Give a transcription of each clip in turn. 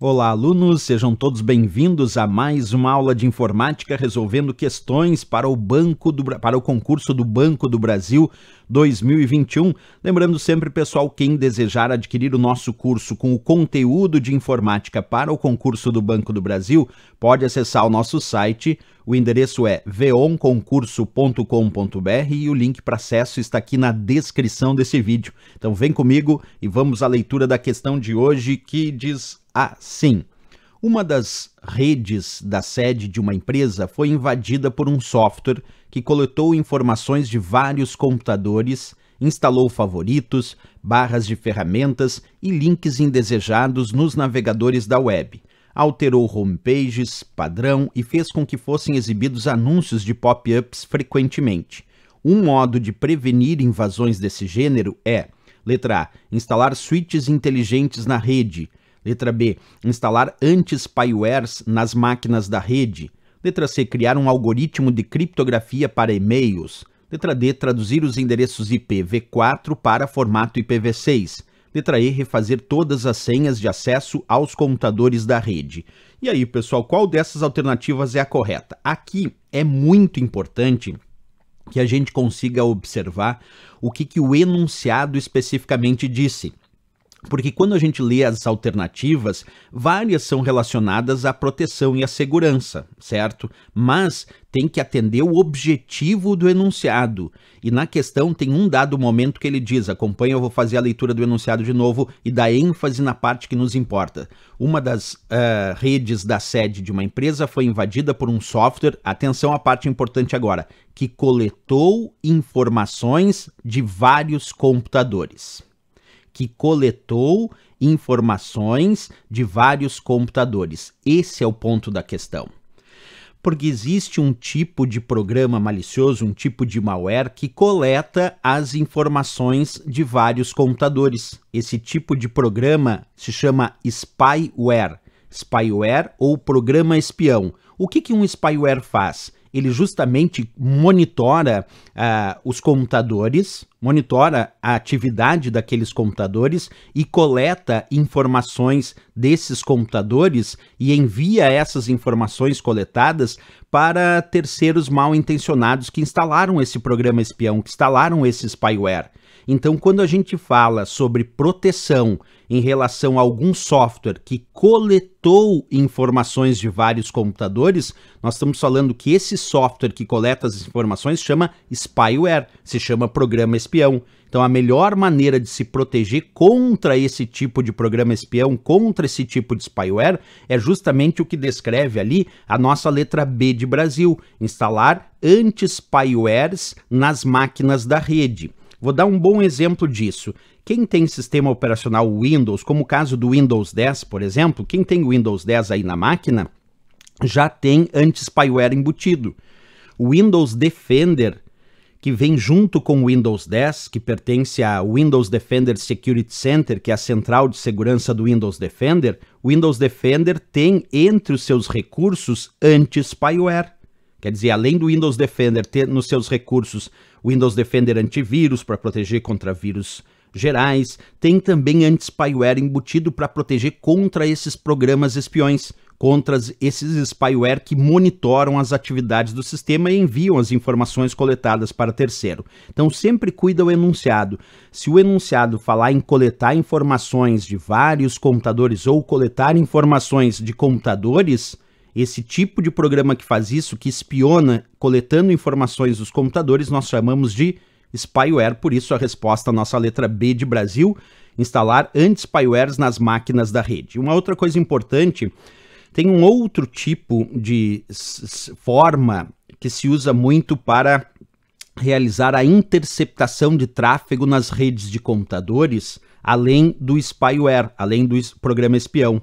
Olá, alunos, sejam todos bem-vindos a mais uma aula de informática resolvendo questões para o banco do, para o concurso do Banco do Brasil 2021. Lembrando sempre, pessoal, quem desejar adquirir o nosso curso com o conteúdo de informática para o concurso do Banco do Brasil, pode acessar o nosso site. O endereço é veonconcurso.com.br e o link para acesso está aqui na descrição desse vídeo. Então vem comigo e vamos à leitura da questão de hoje que diz assim: uma das redes da sede de uma empresa foi invadida por um software que coletou informações de vários computadores, instalou favoritos, barras de ferramentas e links indesejados nos navegadores da web. Alterou homepages, padrão e fez com que fossem exibidos anúncios de pop-ups frequentemente. Um modo de prevenir invasões desse gênero é: letra A, instalar switches inteligentes na rede. Letra B, instalar anti-spywares nas máquinas da rede. Letra C, criar um algoritmo de criptografia para e-mails. Letra D, traduzir os endereços IPv4 para formato IPv6. Letra E, refazer todas as senhas de acesso aos computadores da rede. E aí, pessoal, qual dessas alternativas é a correta? Aqui é muito importante que a gente consiga observar o que, que o enunciado especificamente disse. Porque quando a gente lê as alternativas, várias são relacionadas à proteção e à segurança, certo? Mas tem que atender o objetivo do enunciado. E na questão tem um dado momento que ele diz: acompanha, eu vou fazer a leitura do enunciado de novo e dá ênfase na parte que nos importa. Uma das uh, redes da sede de uma empresa foi invadida por um software, atenção à parte importante agora, que coletou informações de vários computadores que coletou informações de vários computadores. Esse é o ponto da questão. Porque existe um tipo de programa malicioso, um tipo de malware que coleta as informações de vários computadores. Esse tipo de programa se chama spyware. Spyware ou programa espião. O que, que um spyware faz? ele justamente monitora uh, os computadores, monitora a atividade daqueles computadores e coleta informações desses computadores e envia essas informações coletadas para terceiros mal intencionados que instalaram esse programa espião, que instalaram esse spyware. Então, quando a gente fala sobre proteção em relação a algum software que coletou informações de vários computadores, nós estamos falando que esse software que coleta as informações chama spyware, se chama programa espião. Então, a melhor maneira de se proteger contra esse tipo de programa espião, contra esse tipo de spyware, é justamente o que descreve ali a nossa letra B de Brasil: instalar anti-spywares nas máquinas da rede. Vou dar um bom exemplo disso. Quem tem sistema operacional Windows, como o caso do Windows 10, por exemplo, quem tem o Windows 10 aí na máquina, já tem anti-spyware embutido. O Windows Defender, que vem junto com o Windows 10, que pertence a Windows Defender Security Center, que é a central de segurança do Windows Defender, o Windows Defender tem entre os seus recursos anti-spyware. Quer dizer, além do Windows Defender ter nos seus recursos Windows Defender antivírus para proteger contra vírus gerais, tem também anti-spyware embutido para proteger contra esses programas espiões, contra esses spyware que monitoram as atividades do sistema e enviam as informações coletadas para terceiro. Então sempre cuida o enunciado. Se o enunciado falar em coletar informações de vários computadores ou coletar informações de computadores, esse tipo de programa que faz isso, que espiona coletando informações dos computadores, nós chamamos de spyware, por isso a resposta à nossa letra B de Brasil, instalar anti-spywares nas máquinas da rede. Uma outra coisa importante, tem um outro tipo de forma que se usa muito para realizar a interceptação de tráfego nas redes de computadores, além do spyware, além do programa espião,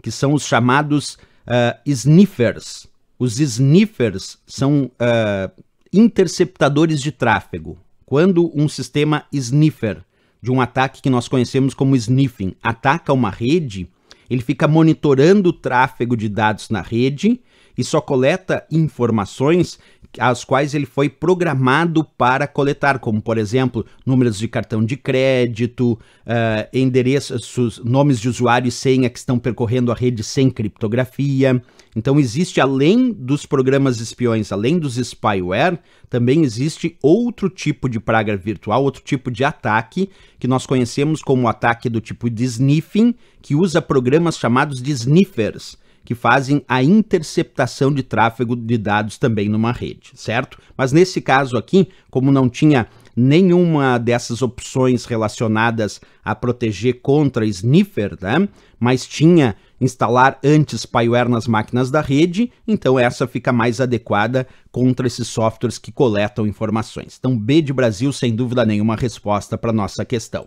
que são os chamados uh, sniffers. Os sniffers são uh, interceptadores de tráfego. Quando um sistema sniffer, de um ataque que nós conhecemos como sniffing, ataca uma rede, ele fica monitorando o tráfego de dados na rede e só coleta informações as quais ele foi programado para coletar, como por exemplo números de cartão de crédito, uh, endereços, nomes de usuário e senha que estão percorrendo a rede sem criptografia. Então existe além dos programas espiões, além dos spyware, também existe outro tipo de praga virtual, outro tipo de ataque que nós conhecemos como ataque do tipo de sniffing, que usa programas chamados de sniffers que fazem a interceptação de tráfego de dados também numa rede, certo? Mas nesse caso aqui, como não tinha nenhuma dessas opções relacionadas a proteger contra sniffer, né? mas tinha instalar antes spyware nas máquinas da rede, então essa fica mais adequada contra esses softwares que coletam informações. Então, B de Brasil, sem dúvida nenhuma, resposta para nossa questão.